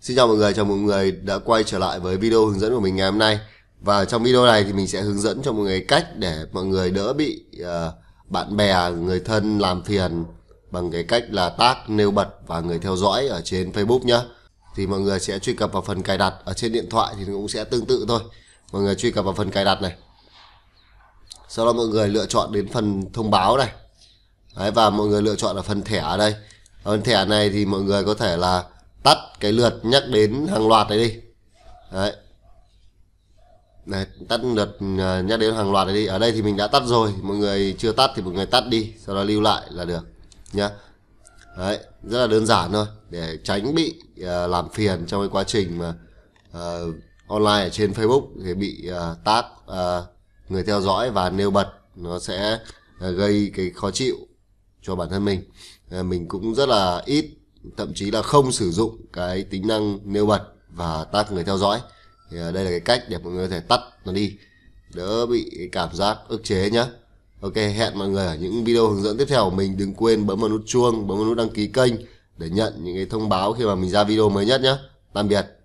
Xin chào mọi người, chào mọi người đã quay trở lại với video hướng dẫn của mình ngày hôm nay Và trong video này thì mình sẽ hướng dẫn cho mọi người cách để mọi người đỡ bị uh, bạn bè, người thân làm phiền Bằng cái cách là tag nêu bật và người theo dõi ở trên Facebook nhé Thì mọi người sẽ truy cập vào phần cài đặt ở trên điện thoại thì cũng sẽ tương tự thôi Mọi người truy cập vào phần cài đặt này Sau đó mọi người lựa chọn đến phần thông báo này Đấy, Và mọi người lựa chọn là phần thẻ ở đây Phần thẻ này thì mọi người có thể là tắt cái lượt nhắc đến hàng loạt này đi đấy này, tắt lượt à, nhắc đến hàng loạt này đi ở đây thì mình đã tắt rồi mọi người chưa tắt thì mọi người tắt đi sau đó lưu lại là được nhá đấy rất là đơn giản thôi để tránh bị à, làm phiền trong cái quá trình mà uh, online ở trên Facebook thì bị uh, tag uh, người theo dõi và nêu bật nó sẽ gây cái khó chịu cho bản thân mình mình cũng rất là ít thậm chí là không sử dụng cái tính năng nêu bật và tắt người theo dõi thì à, đây là cái cách để mọi người có thể tắt nó đi đỡ bị cảm giác ức chế nhé Ok hẹn mọi người ở những video hướng dẫn tiếp theo của mình đừng quên bấm vào nút chuông bấm vào nút đăng ký kênh để nhận những cái thông báo khi mà mình ra video mới nhất nhé tạm biệt